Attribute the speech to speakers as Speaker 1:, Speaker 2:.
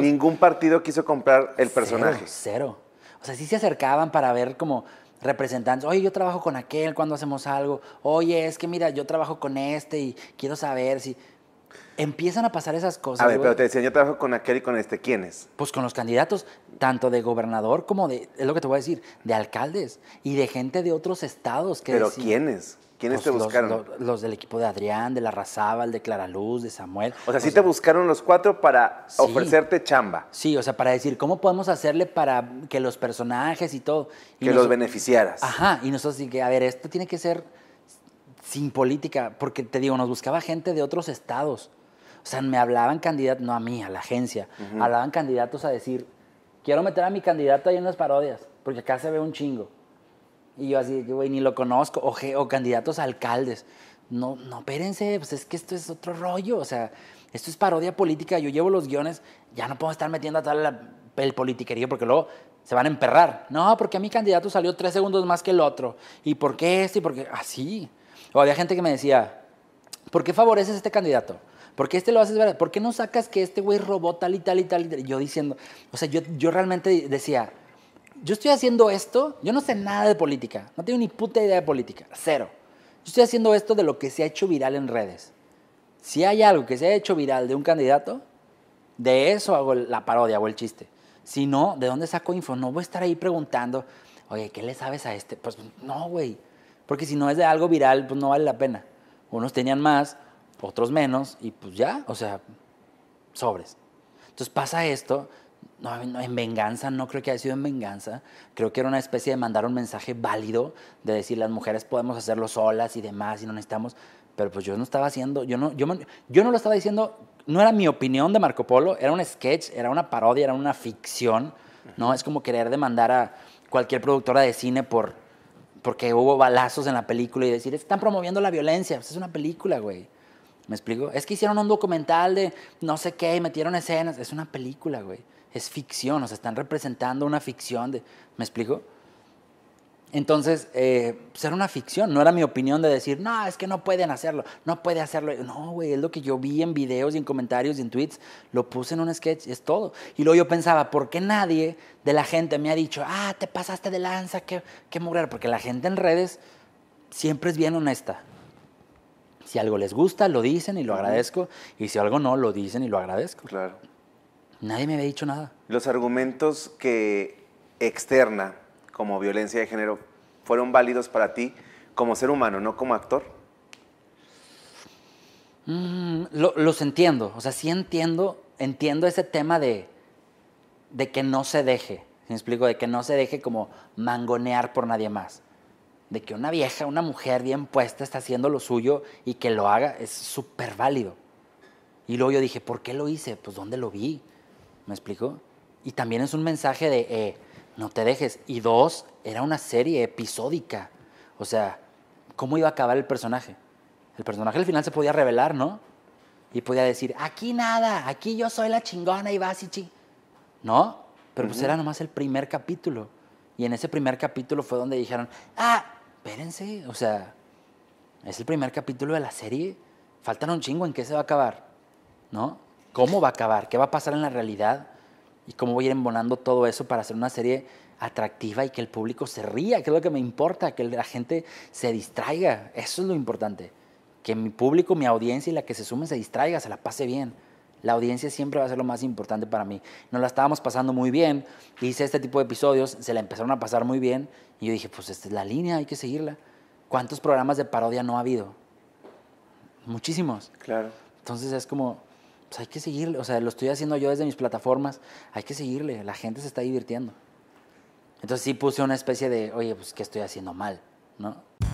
Speaker 1: Ningún
Speaker 2: partido quiso comprar el personaje. Cero, O sea, sí se acercaban para ver como representantes, oye, yo trabajo con aquel cuando hacemos algo, oye, es que mira, yo trabajo con este y quiero saber si... Empiezan a pasar esas cosas. A ver, pero te decían, yo trabajo con aquel y con este, ¿quiénes? Pues con los candidatos, tanto de gobernador como de, es lo que te voy a decir, de alcaldes y de gente de otros estados. Que ¿Pero quiénes? ¿Quiénes pues te buscaron? Los, del equipo de Adrián, de la Razábal, de Clara Luz, de Samuel. O sea, sí te buscaron los cuatro para ofrecerte chamba. Sí, o sea, para decir, ¿cómo podemos hacerle para que los personajes y todo.
Speaker 1: que los beneficiaras. Ajá,
Speaker 2: y nosotros sí a ver, esto tiene que ser sin política, porque te digo, nos buscaba gente de otros estados. O sea, me hablaban candidatos, no a mí, a la agencia, hablaban candidatos a decir, quiero meter a mi candidato ahí en las parodias, porque acá se ve un chingo. Y yo así, güey, ni lo conozco. O, o candidatos a alcaldes. No, no, espérense, pues es que esto es otro rollo. O sea, esto es parodia política. Yo llevo los guiones, ya no puedo estar metiendo a tal la, el politiquerío porque luego se van a emperrar. No, porque a mi candidato salió tres segundos más que el otro. ¿Y por qué esto? ¿Y por qué? Así. Ah, o había gente que me decía, ¿por qué favoreces a este candidato? ¿Por qué este lo haces verdad? ¿Por qué no sacas que este güey robó tal y tal y tal? Y Yo diciendo, o sea, yo, yo realmente decía, yo estoy haciendo esto, yo no sé nada de política, no tengo ni puta idea de política, cero. Yo estoy haciendo esto de lo que se ha hecho viral en redes. Si hay algo que se ha hecho viral de un candidato, de eso hago la parodia o el chiste. Si no, ¿de dónde saco info? No voy a estar ahí preguntando, oye, ¿qué le sabes a este? Pues no, güey. Porque si no es de algo viral, pues no vale la pena. Unos tenían más, otros menos, y pues ya, o sea, sobres. Entonces pasa esto, no, en venganza, no creo que haya sido en venganza, creo que era una especie de mandar un mensaje válido, de decir las mujeres podemos hacerlo solas y demás y no necesitamos, pero pues yo no estaba haciendo, yo no, yo, yo no lo estaba diciendo, no era mi opinión de Marco Polo, era un sketch, era una parodia, era una ficción, ¿no? Es como querer demandar a cualquier productora de cine por porque hubo balazos en la película y decir, están promoviendo la violencia, pues, es una película, güey. ¿Me explico? Es que hicieron un documental de no sé qué y metieron escenas, es una película, güey es ficción, o sea, están representando una ficción, de, ¿me explico? Entonces, eh, pues era una ficción, no era mi opinión de decir, no, es que no pueden hacerlo, no puede hacerlo. No, güey, es lo que yo vi en videos y en comentarios y en tweets, lo puse en un sketch, es todo. Y luego yo pensaba, ¿por qué nadie de la gente me ha dicho, ah, te pasaste de lanza, qué, qué mujer? Porque la gente en redes siempre es bien honesta. Si algo les gusta, lo dicen y lo agradezco, y si algo no, lo dicen y lo agradezco. Claro. Nadie me había dicho nada. Los argumentos que externa como violencia de género fueron válidos para ti como ser humano, no como actor. Mm, los entiendo, o sea, sí entiendo, entiendo ese tema de, de que no se deje, me explico, de que no se deje como mangonear por nadie más. De que una vieja, una mujer bien puesta está haciendo lo suyo y que lo haga es súper válido. Y luego yo dije, ¿por qué lo hice? Pues ¿dónde lo vi? ¿Me explico? Y también es un mensaje de, eh, no te dejes. Y dos, era una serie episódica. O sea, ¿cómo iba a acabar el personaje? El personaje al final se podía revelar, ¿no? Y podía decir, aquí nada, aquí yo soy la chingona y vas y ching. ¿No? Pero pues era nomás el primer capítulo. Y en ese primer capítulo fue donde dijeron, ah, espérense, o sea, es el primer capítulo de la serie, faltan un chingo, ¿en qué se va a acabar? ¿No? cómo va a acabar, qué va a pasar en la realidad y cómo voy a ir embonando todo eso para hacer una serie atractiva y que el público se ría, que es lo que me importa, que la gente se distraiga. Eso es lo importante. Que mi público, mi audiencia y la que se sume se distraiga, se la pase bien. La audiencia siempre va a ser lo más importante para mí. Nos la estábamos pasando muy bien, hice este tipo de episodios, se la empezaron a pasar muy bien y yo dije, pues esta es la línea, hay que seguirla. ¿Cuántos programas de parodia no ha habido? Muchísimos. Claro. Entonces es como, pues hay que seguirle, o sea, lo estoy haciendo yo desde mis plataformas, hay que seguirle, la gente se está divirtiendo. Entonces sí puse una especie de, oye, pues, ¿qué estoy haciendo mal? ¿No?